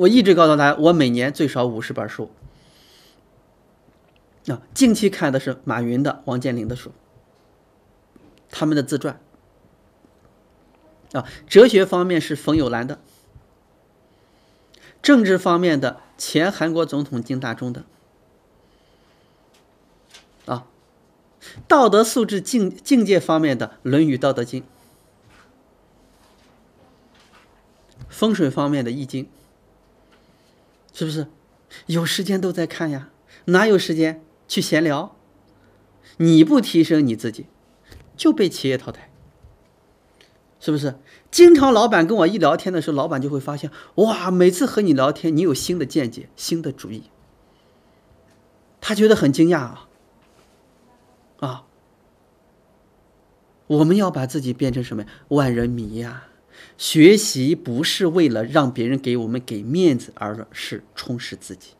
我一直告诉大家，我每年最少五十本书。啊，近期看的是马云的、王健林的书，他们的自传。啊，哲学方面是冯友兰的，政治方面的前韩国总统金大中的。啊，道德素质境境界方面的《论语》《道德经》，风水方面的《易经》。是不是有时间都在看呀？哪有时间去闲聊？你不提升你自己，就被企业淘汰。是不是？经常老板跟我一聊天的时候，老板就会发现，哇，每次和你聊天，你有新的见解、新的主意，他觉得很惊讶啊！啊，我们要把自己变成什么呀？万人迷呀！学习不是为了让别人给我们给面子，而是充实自己，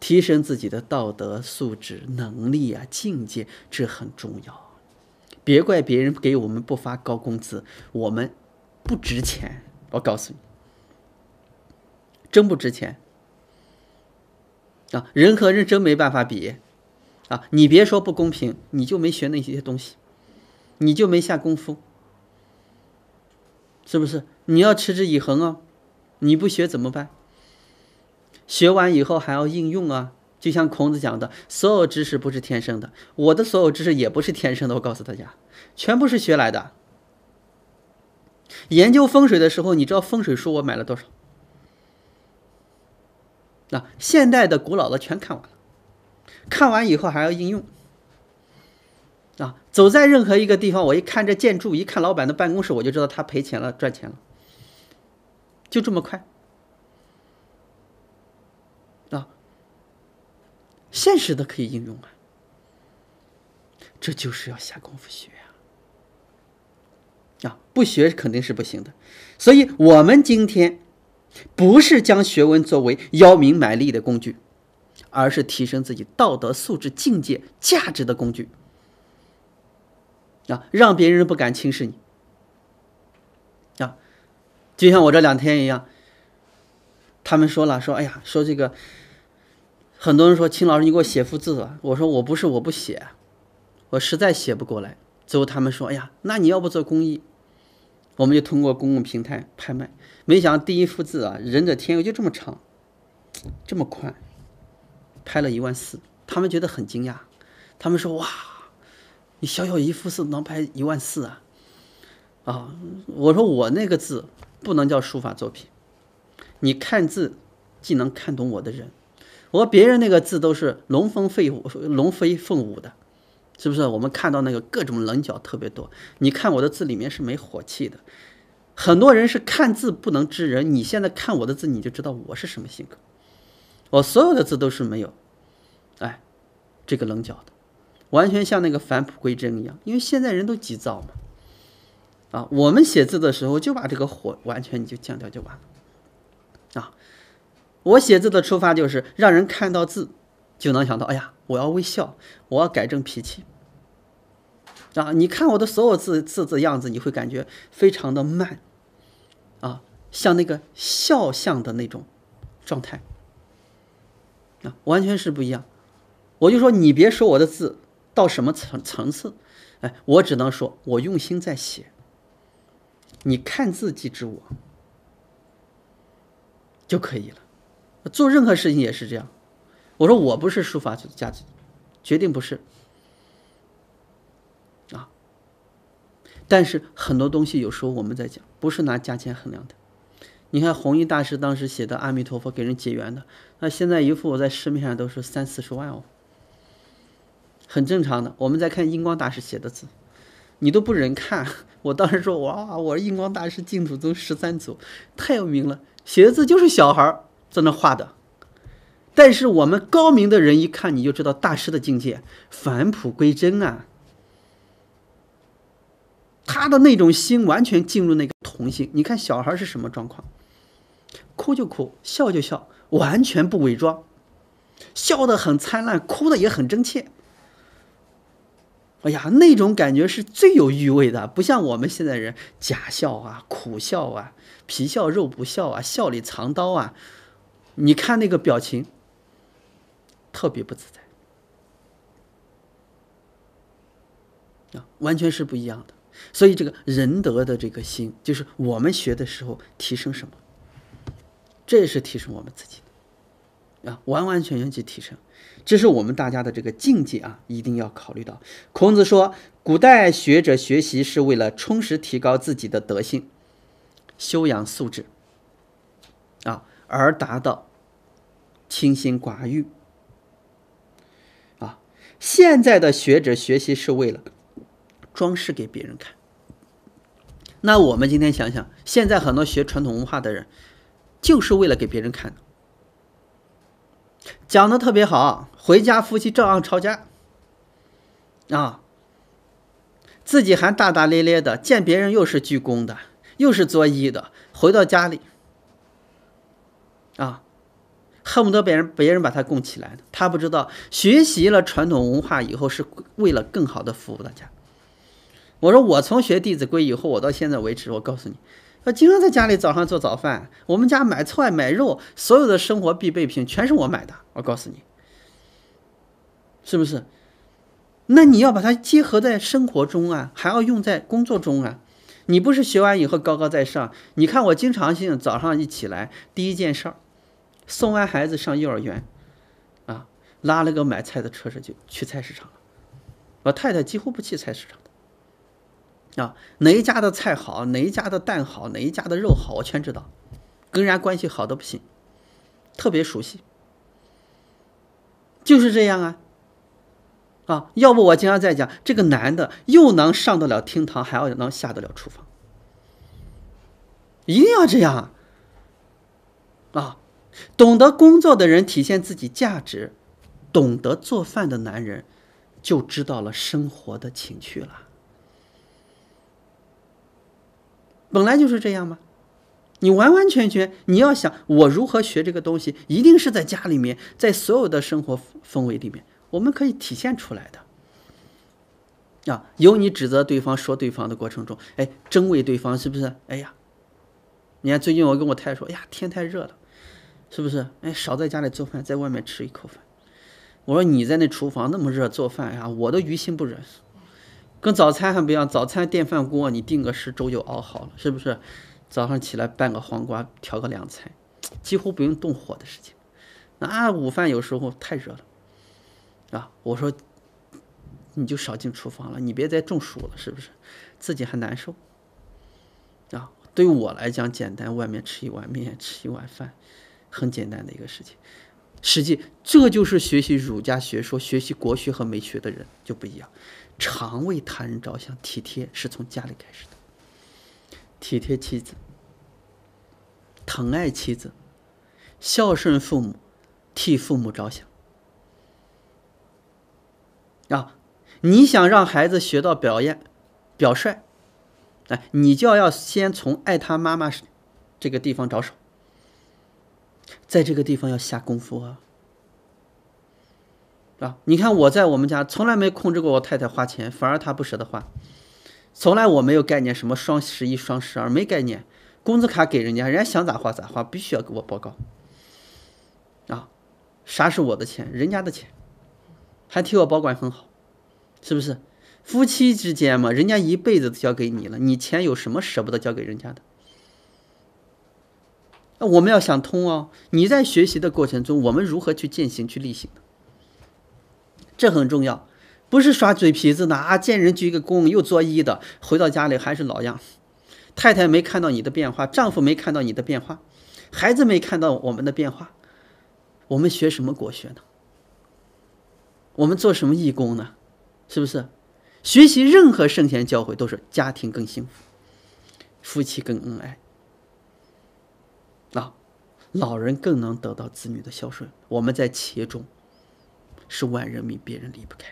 提升自己的道德素质、能力啊、境界，这很重要。别怪别人给我们不发高工资，我们不值钱。我告诉你，真不值钱啊！人和人真没办法比啊！你别说不公平，你就没学那些东西，你就没下功夫。是不是你要持之以恒啊？你不学怎么办？学完以后还要应用啊！就像孔子讲的，所有知识不是天生的，我的所有知识也不是天生的。我告诉大家，全部是学来的。研究风水的时候，你知道风水书我买了多少？那现代的、古老的全看完了，看完以后还要应用。啊，走在任何一个地方，我一看这建筑，一看老板的办公室，我就知道他赔钱了，赚钱了，就这么快。啊，现实的可以应用啊，这就是要下功夫学呀。啊，不学肯定是不行的。所以，我们今天不是将学问作为邀名买利的工具，而是提升自己道德素质、境界、价值的工具。啊，让别人不敢轻视你。啊，就像我这两天一样。他们说了，说哎呀，说这个，很多人说，秦老师，你给我写幅字吧。我说我不是，我不写，我实在写不过来。最后他们说，哎呀，那你要不做公益，我们就通过公共平台拍卖。没想到第一幅字啊，仁者天佑就这么长，这么宽，拍了一万四，他们觉得很惊讶，他们说哇。你小小一幅字能拍一万四啊？啊，我说我那个字不能叫书法作品。你看字，既能看懂我的人。我别人那个字都是龙飞凤龙飞凤舞的，是不是？我们看到那个各种棱角特别多。你看我的字里面是没火气的。很多人是看字不能知人，你现在看我的字，你就知道我是什么性格。我所有的字都是没有，哎，这个棱角的。完全像那个返璞归真一样，因为现在人都急躁嘛，啊，我们写字的时候就把这个火完全你就降掉就完了，啊，我写字的出发就是让人看到字就能想到，哎呀，我要微笑，我要改正脾气，啊，你看我的所有字字字样子，你会感觉非常的慢，啊，像那个笑像的那种状态，啊，完全是不一样，我就说你别说我的字。到什么层层次？哎，我只能说我用心在写。你看字即知我就可以了。做任何事情也是这样。我说我不是书法家子，绝对不是。啊，但是很多东西有时候我们在讲，不是拿价钱衡量的。你看弘一大师当时写的阿弥陀佛给人结缘的，那现在一副我在市面上都是三四十万哦。很正常的，我们再看印光大师写的字，你都不忍看。我当时说：“哇，我是印光大师净土宗十三祖，太有名了。”写的字就是小孩在那画的，但是我们高明的人一看，你就知道大师的境界返璞归真啊。他的那种心完全进入那个童心，你看小孩是什么状况，哭就哭，笑就笑，完全不伪装，笑的很灿烂，哭的也很真切。哎呀，那种感觉是最有韵味的，不像我们现在人假笑啊、苦笑啊、皮笑肉不笑啊、笑里藏刀啊，你看那个表情，特别不自在，啊，完全是不一样的。所以这个仁德的这个心，就是我们学的时候提升什么，这也是提升我们自己。啊，完完全全去提升，这是我们大家的这个境界啊，一定要考虑到。孔子说，古代学者学习是为了充实提高自己的德性、修养素质，啊，而达到清心寡欲。啊，现在的学者学习是为了装饰给别人看。那我们今天想想，现在很多学传统文化的人，就是为了给别人看的。讲的特别好，回家夫妻照样吵架。啊，自己还大大咧咧的，见别人又是鞠躬的，又是作揖的，回到家里，啊，恨不得别人别人把他供起来他不知道学习了传统文化以后是为了更好的服务大家。我说我从学《弟子规》以后，我到现在为止，我告诉你。我经常在家里早上做早饭，我们家买菜、买肉，所有的生活必备品全是我买的。我告诉你，是不是？那你要把它结合在生活中啊，还要用在工作中啊。你不是学完以后高高在上？你看我经常性早上一起来，第一件事儿，送完孩子上幼儿园，啊，拉了个买菜的车车就去菜市场了。我太太几乎不去菜市场。啊，哪一家的菜好，哪一家的蛋好，哪一家的肉好，我全知道，跟人家关系好的不行，特别熟悉。就是这样啊，啊，要不我经常在讲，这个男的又能上得了厅堂，还要能下得了厨房，一定要这样啊。啊，懂得工作的人体现自己价值，懂得做饭的男人就知道了生活的情趣了。本来就是这样吗？你完完全全你要想我如何学这个东西，一定是在家里面，在所有的生活氛围里面，我们可以体现出来的。啊，有你指责对方、说对方的过程中，哎，争为对方是不是？哎呀，你看最近我跟我太太说，哎呀，天太热了，是不是？哎，少在家里做饭，在外面吃一口饭。我说你在那厨房那么热做饭呀，我都于心不忍。跟早餐还不一样，早餐电饭锅你定个十粥就熬好了，是不是？早上起来拌个黄瓜，调个凉菜，几乎不用动火的事情。啊，午饭有时候太热了，啊，我说你就少进厨房了，你别再中暑了，是不是？自己还难受。啊，对我来讲简单，外面吃一碗面，吃一碗饭，很简单的一个事情。实际这就是学习儒家学说、学习国学和美学的人就不一样。常为他人着想，体贴是从家里开始的。体贴妻子，疼爱妻子，孝顺父母，替父母着想。啊，你想让孩子学到表演、表率，哎，你就要先从爱他妈妈这个地方着手，在这个地方要下功夫啊。是吧？你看我在我们家从来没控制过我太太花钱，反而她不舍得花。从来我没有概念什么双十一、双十二没概念，工资卡给人家，人家想咋花咋花，必须要给我报告。啊，啥是我的钱，人家的钱，还替我保管很好，是不是？夫妻之间嘛，人家一辈子都交给你了，你钱有什么舍不得交给人家的？那我们要想通哦，你在学习的过程中，我们如何去践行、去例行这很重要，不是耍嘴皮子的啊！见人鞠个躬，又作揖的，回到家里还是老样。太太没看到你的变化，丈夫没看到你的变化，孩子没看到我们的变化。我们学什么国学呢？我们做什么义工呢？是不是？学习任何圣贤教诲，都是家庭更幸福，夫妻更恩爱啊！老人更能得到子女的孝顺。我们在企业中。是万人迷，别人离不开，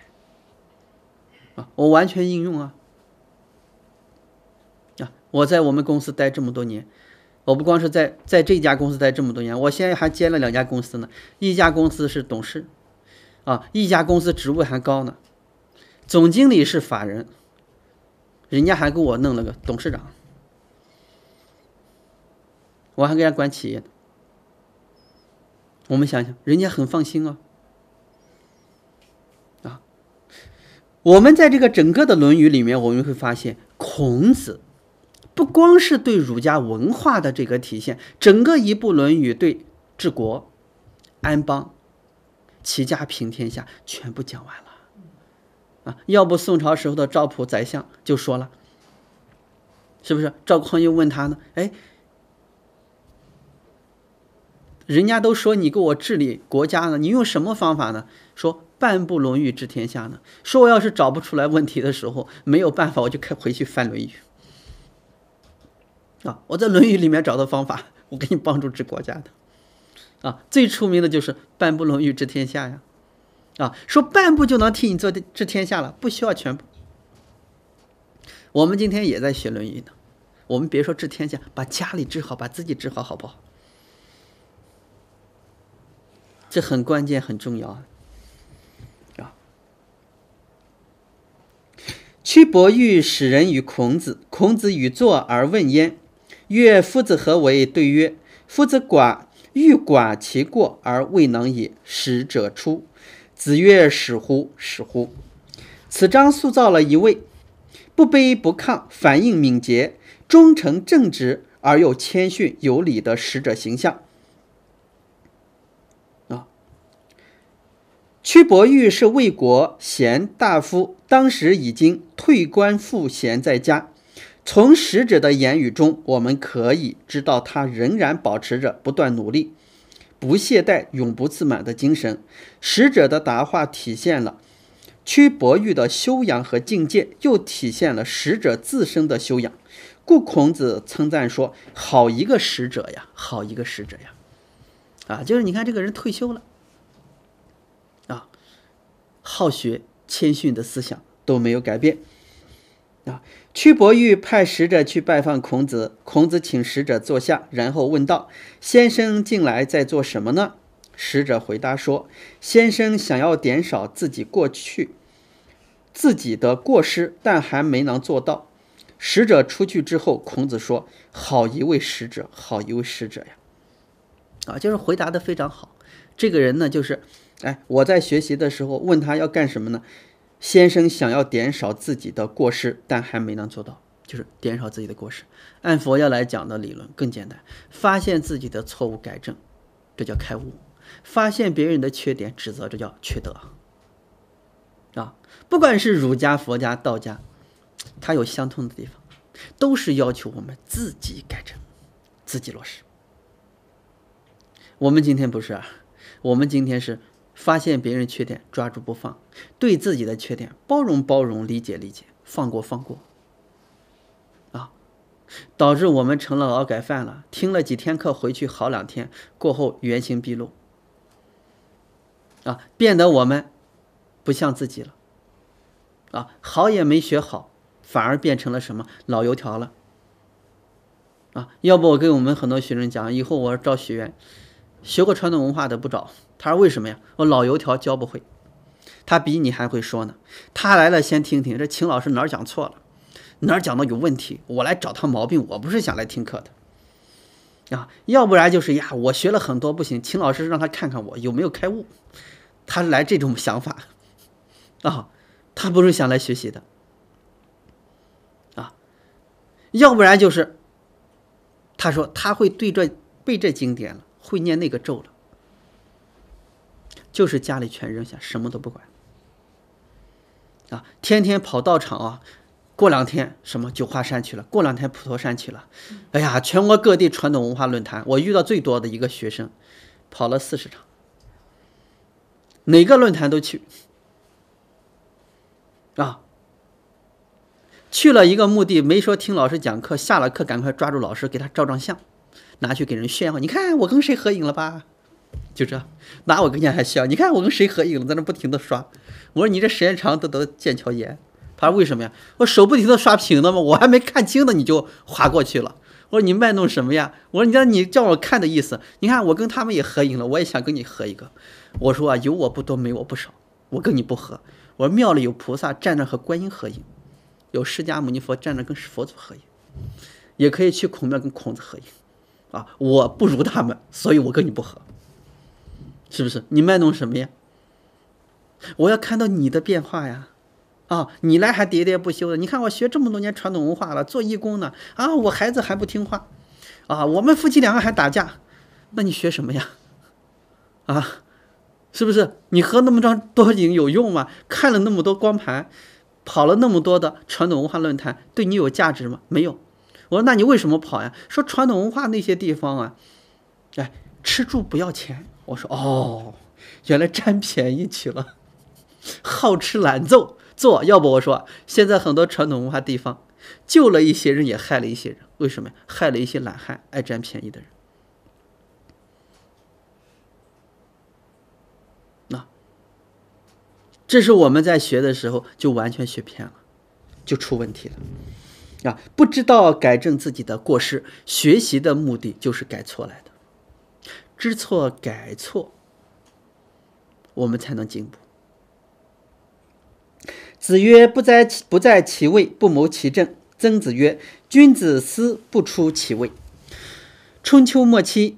啊，我完全应用啊，啊，我在我们公司待这么多年，我不光是在在这家公司待这么多年，我现在还兼了两家公司呢，一家公司是董事，啊，一家公司职位还高呢，总经理是法人，人家还给我弄了个董事长，我还给人管企业呢，我们想想，人家很放心哦。我们在这个整个的《论语》里面，我们会发现孔子不光是对儒家文化的这个体现，整个一部《论语》对治国、安邦、齐家、平天下全部讲完了啊！要不宋朝时候的赵普宰相就说了，是不是？赵匡胤问他呢，哎，人家都说你给我治理国家呢，你用什么方法呢？说。半部《论语》治天下呢？说我要是找不出来问题的时候，没有办法，我就开回去翻《论语》啊！我在《论语》里面找到方法，我给你帮助治国家的啊！最出名的就是半部《论语》治天下呀！啊，说半部就能替你做治天下了，不需要全部。我们今天也在学《论语》呢，我们别说治天下，把家里治好，把自己治好，好不好？这很关键，很重要啊！屈伯玉使人与孔子，孔子与坐而问焉，曰：“夫子何为？”对曰：“夫子寡欲，寡其过而未能也。”使者出，子曰：“使乎！使乎！”此章塑造了一位不卑不亢、反应敏捷、忠诚正直而又谦逊有礼的使者形象。屈伯玉是魏国贤大夫，当时已经退官复贤在家。从使者的言语中，我们可以知道他仍然保持着不断努力、不懈怠、永不自满的精神。使者的答话体现了屈伯玉的修养和境界，又体现了使者自身的修养。故孔子称赞说：“好一个使者呀，好一个使者呀！”啊，就是你看，这个人退休了。好学、谦逊的思想都没有改变。啊，屈伯玉派使者去拜访孔子，孔子请使者坐下，然后问道：“先生近来在做什么呢？”使者回答说：“先生想要减少自己过去自己的过失，但还没能做到。”使者出去之后，孔子说：“好一位使者，好一位使者呀！啊，就是回答的非常好。这个人呢，就是。”哎，我在学习的时候问他要干什么呢？先生想要减少自己的过失，但还没能做到，就是减少自己的过失。按佛教来讲的理论更简单，发现自己的错误改正，这叫开悟；发现别人的缺点指责，这叫缺德。啊，不管是儒家、佛家、道家，它有相通的地方，都是要求我们自己改正，自己落实。我们今天不是啊，我们今天是。发现别人缺点，抓住不放；对自己的缺点，包容包容，理解理解，放过放过。啊，导致我们成了劳改犯了。听了几天课，回去好两天，过后原形毕露。啊，变得我们不像自己了。啊，好也没学好，反而变成了什么老油条了。啊，要不我跟我们很多学生讲，以后我招学员。学过传统文化的不找，他说为什么呀？我老油条教不会，他比你还会说呢。他来了先听听这秦老师哪儿讲错了，哪儿讲的有问题，我来找他毛病。我不是想来听课的，啊，要不然就是呀，我学了很多不行，秦老师让他看看我有没有开悟。他来这种想法，啊，他不是想来学习的，啊，要不然就是他说他会对这背这经典了。会念那个咒了，就是家里全扔下，什么都不管，啊，天天跑道场啊，过两天什么九华山去了，过两天普陀山去了，哎呀，全国各地传统文化论坛，我遇到最多的一个学生，跑了四十场，哪个论坛都去，啊，去了一个目的，没说听老师讲课，下了课赶快抓住老师给他照张相。拿去给人炫耀，你看我跟谁合影了吧？就这，拿我跟前还笑，你看我跟谁合影了，在那不停的刷。我说你这时间长都得腱鞘炎。他说为什么呀？我手不停的刷屏的嘛，我还没看清呢你就划过去了。我说你卖弄什么呀？我说你让你叫我看的意思，你看我跟他们也合影了，我也想跟你合一个。我说啊，有我不多，没我不少，我跟你不合。我说庙里有菩萨站着和观音合影，有释迦牟尼佛站着跟佛祖合影，也可以去孔庙跟孔子合影。啊，我不如他们，所以我跟你不合，是不是？你卖弄什么呀？我要看到你的变化呀！啊，你来还喋喋不休的，你看我学这么多年传统文化了，做义工呢，啊，我孩子还不听话，啊，我们夫妻两个还打架，那你学什么呀？啊，是不是？你喝那么张多饮有用吗？看了那么多光盘，跑了那么多的传统文化论坛，对你有价值吗？没有。我说：“那你为什么跑呀？”说传统文化那些地方啊，哎，吃住不要钱。我说：“哦，原来占便宜去了，好吃懒做。”做，要不我说现在很多传统文化地方，救了一些人也害了一些人，为什么呀？害了一些懒汉、爱占便宜的人。那，这是我们在学的时候就完全学偏了，就出问题了。啊！不知道改正自己的过失，学习的目的就是改错来的。知错改错，我们才能进步。子曰：“不在其不在其位，不谋其政。”曾子曰：“君子思不出其位。”春秋末期，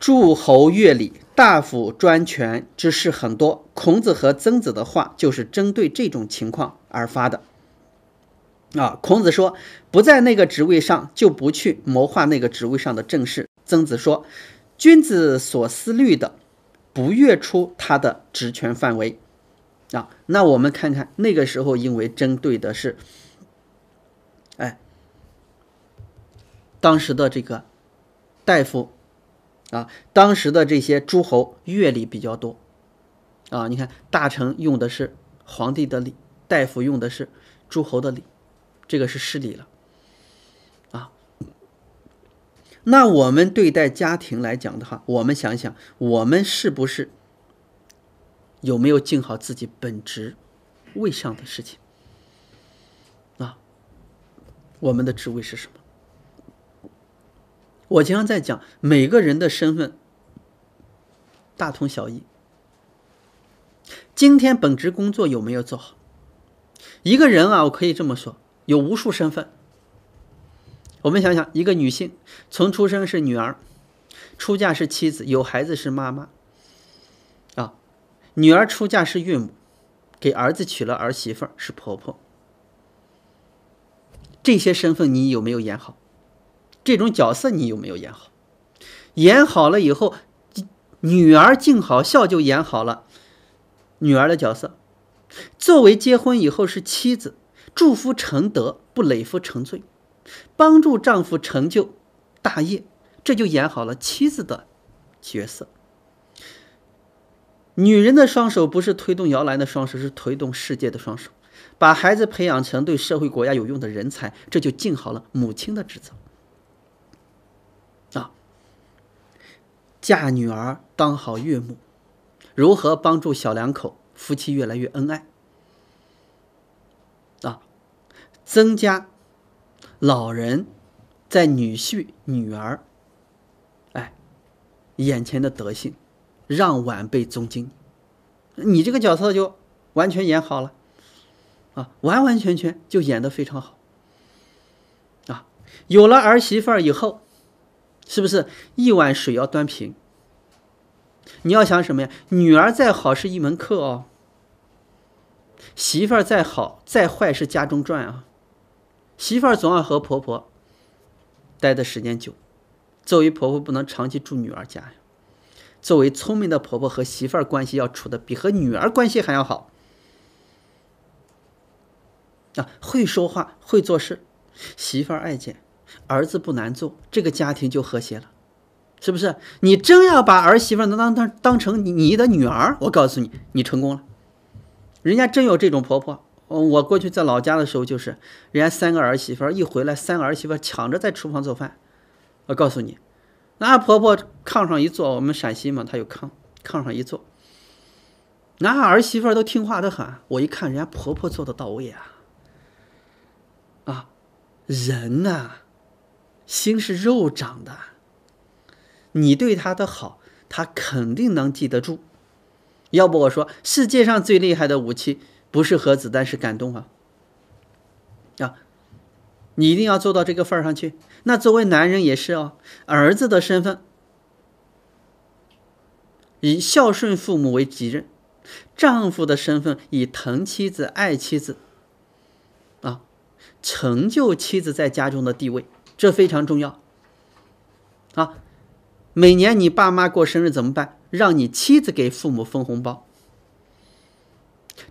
诸侯乐礼，大夫专权之事很多。孔子和曾子的话，就是针对这种情况而发的。啊！孔子说：“不在那个职位上，就不去谋划那个职位上的政事。”曾子说：“君子所思虑的，不越出他的职权范围。”啊，那我们看看那个时候，因为针对的是，哎，当时的这个大夫，啊，当时的这些诸侯阅历比较多，啊，你看大臣用的是皇帝的礼，大夫用的是诸侯的礼。这个是失礼了，啊，那我们对待家庭来讲的话，我们想想，我们是不是有没有尽好自己本职位上的事情？啊，我们的职位是什么？我经常在讲，每个人的身份大同小异。今天本职工作有没有做好？一个人啊，我可以这么说。有无数身份。我们想想，一个女性从出生是女儿，出嫁是妻子，有孩子是妈妈。啊，女儿出嫁是岳母，给儿子娶了儿媳妇是婆婆。这些身份你有没有演好？这种角色你有没有演好？演好了以后，女儿静好笑就演好了，女儿的角色，作为结婚以后是妻子。祝福成德不累夫成罪，帮助丈夫成就大业，这就演好了妻子的角色。女人的双手不是推动摇篮的双手，是推动世界的双手。把孩子培养成对社会国家有用的人才，这就尽好了母亲的职责。啊，嫁女儿当好岳母，如何帮助小两口夫妻越来越恩爱？增加老人在女婿、女儿哎眼前的德性，让晚辈尊敬你，你这个角色就完全演好了啊，完完全全就演的非常好啊。有了儿媳妇儿以后，是不是一碗水要端平？你要想什么呀？女儿再好是一门课哦，媳妇儿再好再坏是家中传啊。媳妇儿总爱和婆婆待的时间久，作为婆婆不能长期住女儿家呀。作为聪明的婆婆和媳妇儿关系要处的比和女儿关系还要好。啊，会说话，会做事，媳妇儿爱见，儿子不难做，这个家庭就和谐了，是不是？你真要把儿媳妇能当当当成你的女儿，我告诉你，你成功了，人家真有这种婆婆。嗯，我过去在老家的时候，就是人家三个儿媳妇一回来，三个儿媳妇抢着在厨房做饭。我告诉你，那婆婆炕上一坐，我们陕西嘛，她有炕，炕上一坐，那儿媳妇都听话的很。我一看人家婆婆做的到位啊，啊，人啊，心是肉长的，你对他的好，他肯定能记得住。要不我说世界上最厉害的武器。不是和子，但是感动啊！啊，你一定要做到这个份儿上去。那作为男人也是哦，儿子的身份以孝顺父母为己任，丈夫的身份以疼妻子、爱妻子啊，成就妻子在家中的地位，这非常重要啊。每年你爸妈过生日怎么办？让你妻子给父母分红包。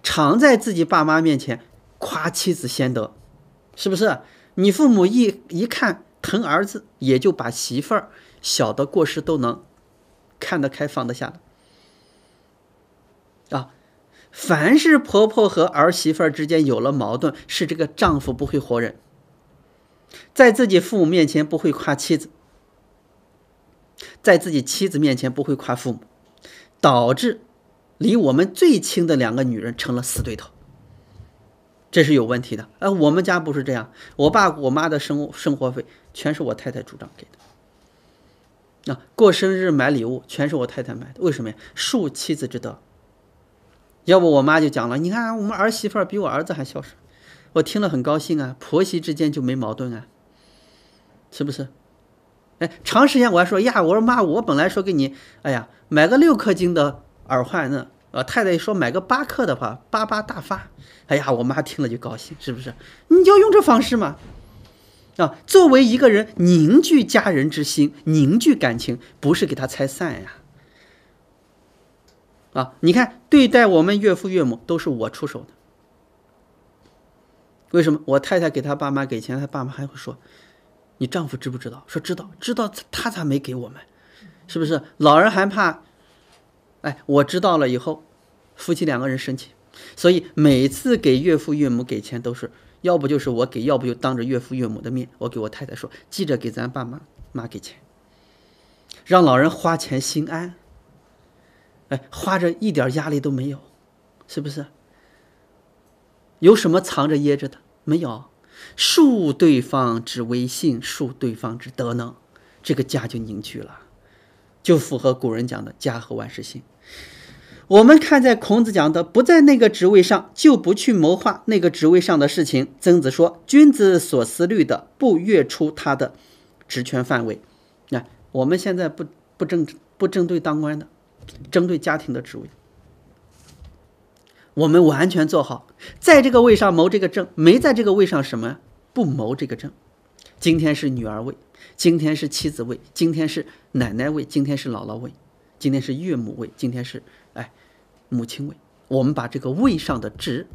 常在自己爸妈面前夸妻子贤德，是不是？你父母一一看疼儿子，也就把媳妇儿小的过失都能看得开放得下了。啊，凡是婆婆和儿媳妇儿之间有了矛盾，是这个丈夫不会活人，在自己父母面前不会夸妻子，在自己妻子面前不会夸父母，导致。离我们最亲的两个女人成了死对头，这是有问题的。呃，我们家不是这样，我爸我妈的生生活费全是我太太主张给的。那过生日买礼物全是我太太买的，为什么呀？树妻子之德。要不我妈就讲了，你看我们儿媳妇比我儿子还孝顺，我听了很高兴啊，婆媳之间就没矛盾啊，是不是？哎，长时间我还说呀，我说妈，我本来说给你，哎呀，买个六克金的。耳环呢？呃，太太说买个八克的话，八八大发。哎呀，我妈听了就高兴，是不是？你就要用这方式嘛？啊，作为一个人，凝聚家人之心，凝聚感情，不是给他拆散呀？啊，你看，对待我们岳父岳母都是我出手的。为什么我太太给他爸妈给钱，他爸妈还会说，你丈夫知不知道？说知道，知道他他咋没给我们？是不是？老人还怕。哎，我知道了以后，夫妻两个人生气，所以每次给岳父岳母给钱都是，要不就是我给，要不就当着岳父岳母的面，我给我太太说，记着给咱爸妈妈给钱，让老人花钱心安。哎，花着一点压力都没有，是不是？有什么藏着掖着的没有？树对方之威信，树对方之德能，这个家就凝聚了。就符合古人讲的“家和万事兴”。我们看在孔子讲的，不在那个职位上就不去谋划那个职位上的事情。曾子说：“君子所思虑的不越出他的职权范围。”那我们现在不不正不针对当官的，针对家庭的职位，我们完全做好，在这个位上谋这个政，没在这个位上什么不谋这个政。今天是女儿位。今天是妻子位，今天是奶奶位，今天是姥姥位，今天是岳母位，今天是哎母亲位。我们把这个位上的职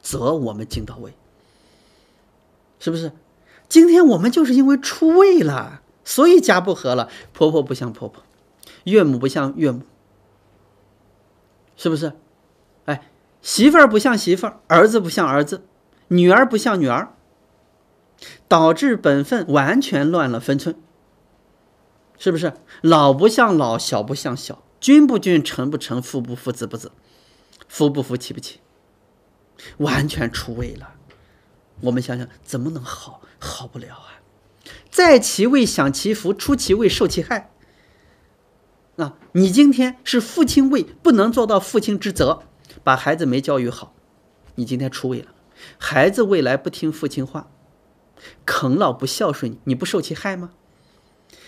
责我们尽到位，是不是？今天我们就是因为出位了，所以家不和了。婆婆不像婆婆，岳母不像岳母，是不是？哎，媳妇儿不像媳妇儿，儿子不像儿子，女儿不像女儿。导致本分完全乱了分寸，是不是老不像老，小不像小，君不君，臣不臣，父不父，子不子，夫不夫，妻不妻，完全出位了。我们想想，怎么能好好不了啊？在其位享其福，出其位受其害。啊，你今天是父亲位，不能做到父亲之责，把孩子没教育好，你今天出位了，孩子未来不听父亲话。啃老不孝顺你，你不受其害吗？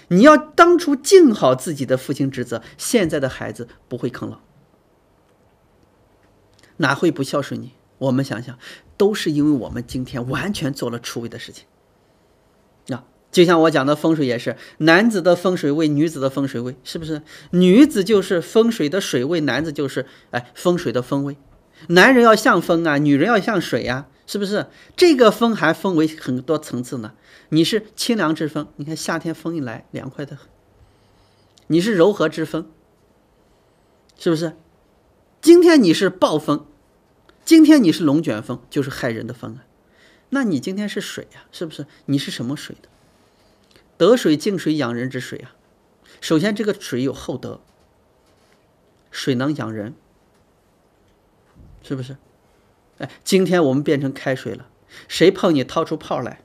你要当初尽好自己的父亲职责，现在的孩子不会啃老，哪会不孝顺你？我们想想，都是因为我们今天完全做了出位的事情。那就像我讲的风水也是，男子的风水位，女子的风水位，是不是？女子就是风水的水位，男子就是哎风水的风位。男人要像风啊，女人要像水呀。是不是这个风还分为很多层次呢？你是清凉之风，你看夏天风一来，凉快的很。你是柔和之风，是不是？今天你是暴风，今天你是龙卷风，就是害人的风啊。那你今天是水呀，是不是？你是什么水的？得水、净水、养人之水啊。首先，这个水有厚德，水能养人，是不是？哎，今天我们变成开水了，谁碰你，掏出泡来。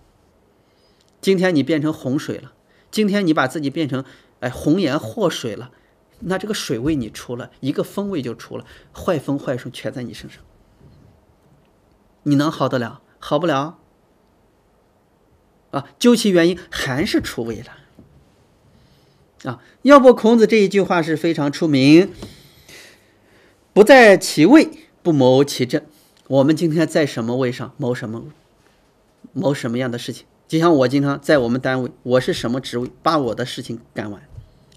今天你变成洪水了，今天你把自己变成哎红颜祸水了，那这个水位你出了一个风位就出了，坏风坏水全在你身上，你能好得了？好不了？啊，究其原因还是出位了。啊，要不孔子这一句话是非常出名，不在其位不谋其政。我们今天在什么位上谋什么，谋什么样的事情？就像我经常在我们单位，我是什么职位？把我的事情干完，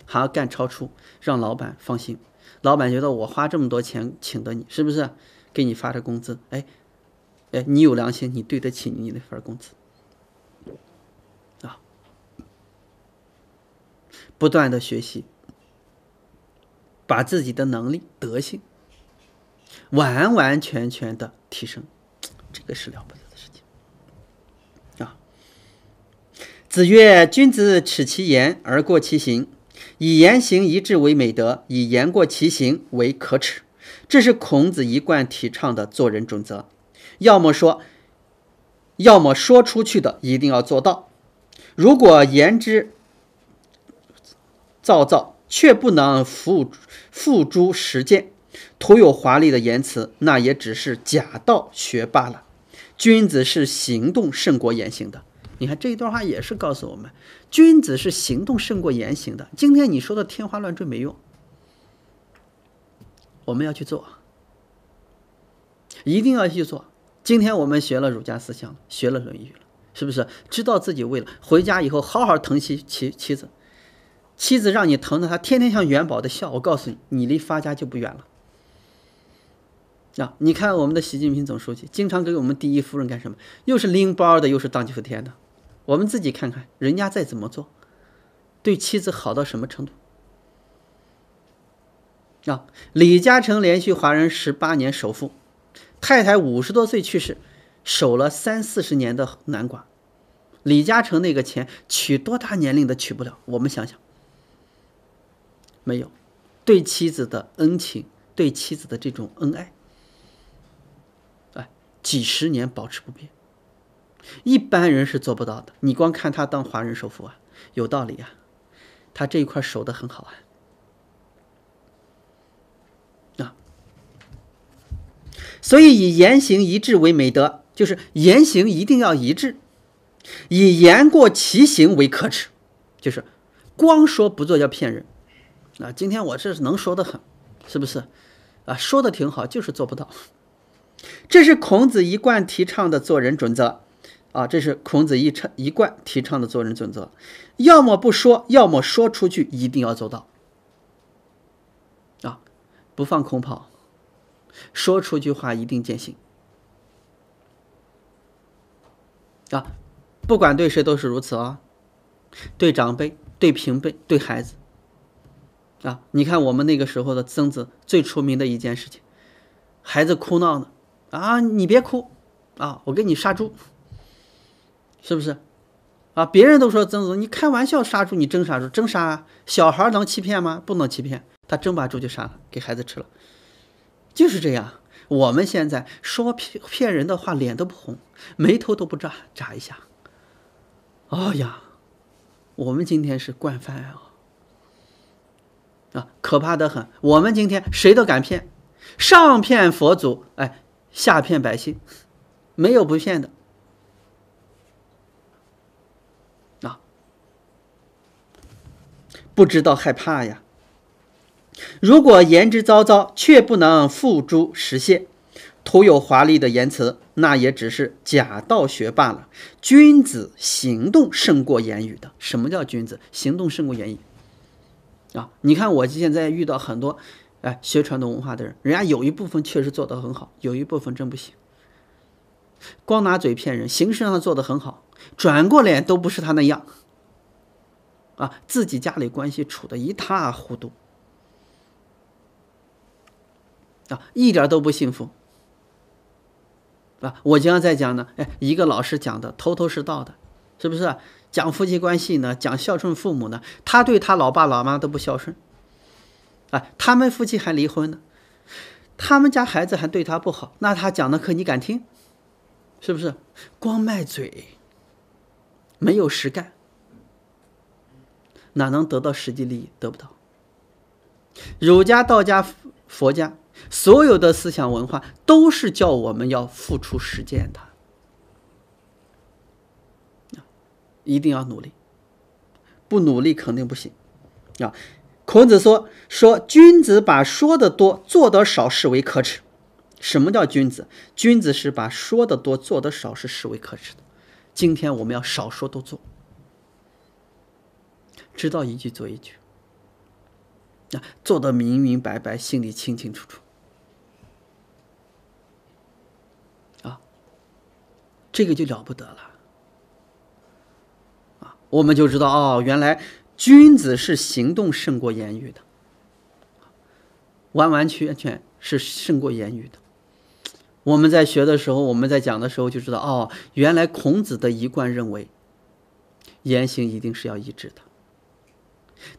还要干超出，让老板放心。老板觉得我花这么多钱请的你，是不是？给你发的工资，哎，哎，你有良心，你对得起你那份工资，啊！不断的学习，把自己的能力、德性。完完全全的提升，这个是了不得的事情啊！子曰：“君子耻其言而过其行，以言行一致为美德，以言过其行为可耻。”这是孔子一贯提倡的做人准则。要么说，要么说出去的一定要做到。如果言之凿凿，却不能付付诸实践。徒有华丽的言辞，那也只是假道学罢了。君子是行动胜过言行的。你看这一段话也是告诉我们，君子是行动胜过言行的。今天你说的天花乱坠没用，我们要去做，一定要去做。今天我们学了儒家思想，学了《论语》了，是不是？知道自己为了回家以后好好疼妻妻妻子，妻子让你疼得她天天像元宝的笑。我告诉你，你离发家就不远了。啊！你看我们的习近平总书记经常给我们第一夫人干什么？又是拎包的，又是荡起千天的。我们自己看看人家再怎么做，对妻子好到什么程度？啊！李嘉诚连续华人十八年首富，太太五十多岁去世，守了三四十年的男寡。李嘉诚那个钱娶多大年龄的娶不了？我们想想，没有对妻子的恩情，对妻子的这种恩爱。几十年保持不变，一般人是做不到的。你光看他当华人首富啊，有道理啊，他这一块守的很好啊。啊，所以以言行一致为美德，就是言行一定要一致，以言过其行为可耻，就是光说不做叫骗人。啊，今天我这是能说的很，是不是？啊，说的挺好，就是做不到。这是孔子一贯提倡的做人准则啊！这是孔子一倡一贯提倡的做人准则，要么不说，要么说出去一定要做到啊！不放空炮，说出去话一定践行啊！不管对谁都是如此啊！对长辈、对平辈、对孩子啊！你看我们那个时候的曾子最出名的一件事情，孩子哭闹呢。啊，你别哭，啊，我给你杀猪，是不是？啊，别人都说曾子，你开玩笑杀猪，你真杀猪？真杀啊！小孩能欺骗吗？不能欺骗，他真把猪就杀了，给孩子吃了，就是这样。我们现在说骗人的话，脸都不红，眉头都不眨眨一下。哎呀，我们今天是惯犯啊，啊，可怕的很。我们今天谁都敢骗，上骗佛祖，哎。下骗百姓，没有不骗的啊！不知道害怕呀！如果言之凿凿却不能付诸实现，徒有华丽的言辞，那也只是假道学罢了。君子行动胜过言语的。什么叫君子行动胜过言语？啊！你看我现在遇到很多。哎，学传统文化的人，人家有一部分确实做得很好，有一部分真不行。光拿嘴骗人，形式上做的很好，转过脸都不是他那样。啊，自己家里关系处得一塌糊涂，啊，一点都不幸福。啊，我经常在讲呢。哎，一个老师讲的头头是道的，是不是？讲夫妻关系呢，讲孝顺父母呢，他对他老爸老妈都不孝顺。他们夫妻还离婚呢，他们家孩子还对他不好，那他讲的课你敢听？是不是？光卖嘴，没有实干，哪能得到实际利益？得不到。儒家、道家、佛家，所有的思想文化都是叫我们要付出实践的，一定要努力，不努力肯定不行，啊。孔子说：“说君子把说的多做的少视为可耻。什么叫君子？君子是把说的多做的少是视为可耻的。今天我们要少说多做，知道一句做一句，那做的明明白白，心里清清楚楚，啊，这个就了不得了，啊，我们就知道哦，原来。”君子是行动胜过言语的，完完全全是胜过言语的。我们在学的时候，我们在讲的时候就知道，哦，原来孔子的一贯认为，言行一定是要一致的。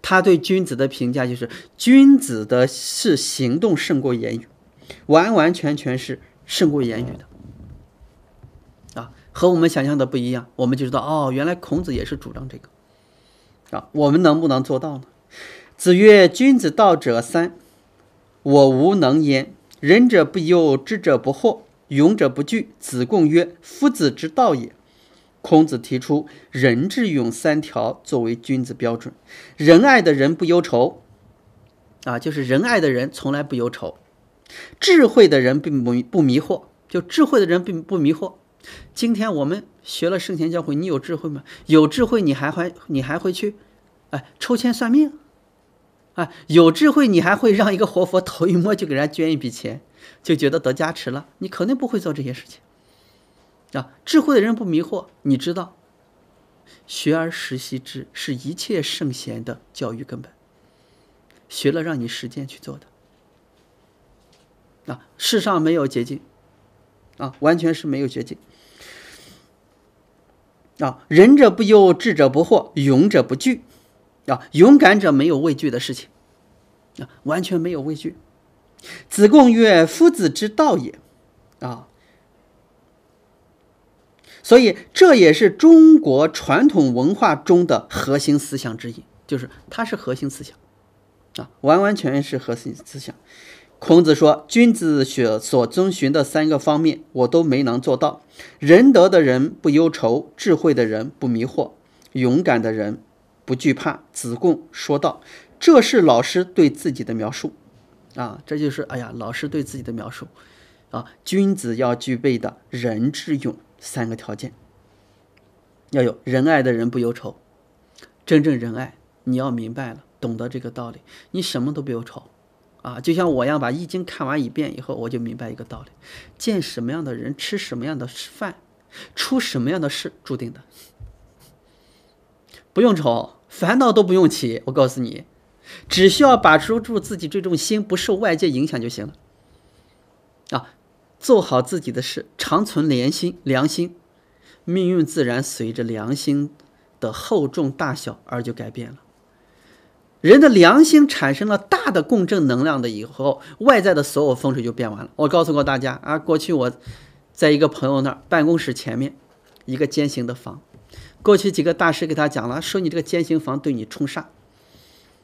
他对君子的评价就是，君子的是行动胜过言语，完完全全是胜过言语的。啊，和我们想象的不一样，我们就知道，哦，原来孔子也是主张这个。啊，我们能不能做到呢？子曰：“君子道者三，我无能焉。仁者不忧，知者不惑，勇者不惧。”子贡曰：“夫子之道也。”孔子提出仁智勇三条作为君子标准。仁爱的人不忧愁，啊，就是仁爱的人从来不忧愁；智慧的人并不不迷惑，就智慧的人并不迷惑。今天我们学了圣贤教诲，你有智慧吗？有智慧，你还还你还会去，哎，抽签算命，哎，有智慧，你还会让一个活佛头一摸就给人家捐一笔钱，就觉得得加持了。你肯定不会做这些事情，啊，智慧的人不迷惑。你知道，学而时习之是一切圣贤的教育根本。学了让你实践去做的，啊，世上没有捷径，啊，完全是没有捷径。啊，仁者不忧，智者不惑，勇者不惧。啊，勇敢者没有畏惧的事情，啊，完全没有畏惧。子贡曰：“夫子之道也。”啊，所以这也是中国传统文化中的核心思想之一，就是它是核心思想，啊，完完全全是核心思想。孔子说：“君子学所遵循的三个方面，我都没能做到。仁德的人不忧愁，智慧的人不迷惑，勇敢的人不惧怕。”子贡说道：“这是老师对自己的描述啊，这就是哎呀，老师对自己的描述啊，君子要具备的仁智勇三个条件，要有仁爱的人不忧愁。真正仁爱，你要明白了，懂得这个道理，你什么都不忧愁。”啊，就像我一样，把《易经》看完一遍以后，我就明白一个道理：见什么样的人，吃什么样的饭，出什么样的事，注定的。不用愁，烦恼都不用起。我告诉你，只需要把持住自己这种心不受外界影响就行了。啊，做好自己的事，常存良心、良心，命运自然随着良心的厚重大小而就改变了。人的良心产生了大的共振能量的以后，外在的所有风水就变完了。我告诉过大家啊，过去我在一个朋友那儿办公室前面一个尖形的房，过去几个大师给他讲了，说你这个尖形房对你冲煞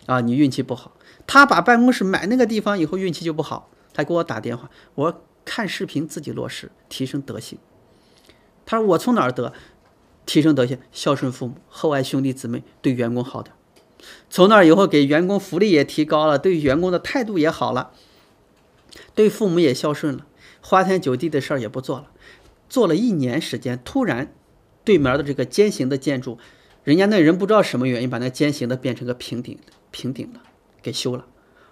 啊，你运气不好。他把办公室买那个地方以后运气就不好，他给我打电话，我看视频自己落实提升德行。他说我从哪儿得提升德行？孝顺父母，厚爱兄弟姊妹，对员工好点。从那以后，给员工福利也提高了，对员工的态度也好了，对父母也孝顺了，花天酒地的事儿也不做了。做了一年时间，突然，对面的这个尖形的建筑，人家那人不知道什么原因，把那尖形的变成个平顶，平顶了，给修了。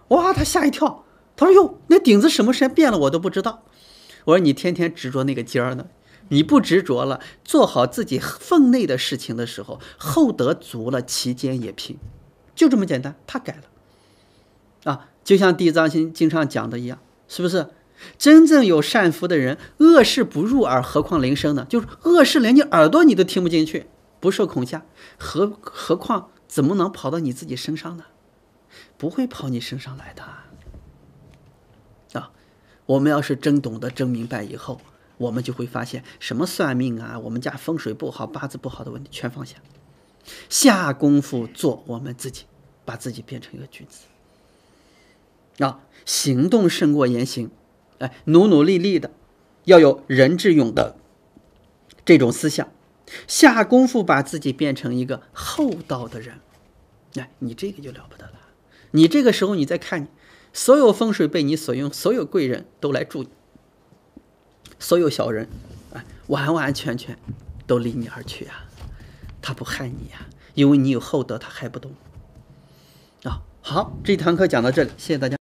哇，他吓一跳，他说：“哟，那顶子什么时间变了，我都不知道。”我说：“你天天执着那个尖儿呢，你不执着了，做好自己分内的事情的时候，厚德足了，其间也平。”就这么简单，他改了啊，就像地藏经经常讲的一样，是不是？真正有善福的人，恶事不入耳，何况铃声呢？就是恶事连你耳朵你都听不进去，不受恐吓，何何况怎么能跑到你自己身上呢？不会跑你身上来的啊！我们要是真懂得、真明白以后，我们就会发现，什么算命啊，我们家风水不好、八字不好的问题，全放下，下功夫做我们自己。把自己变成一个君子，啊，行动胜过言行，哎，努努力力的，要有仁智勇的这种思想，下功夫把自己变成一个厚道的人，哎，你这个就了不得了。你这个时候，你再看你，所有风水被你所用，所有贵人都来助你，所有小人，哎，完完全全都离你而去啊，他不害你呀，因为你有厚德，他害不动。好，这堂课讲到这里，谢谢大家。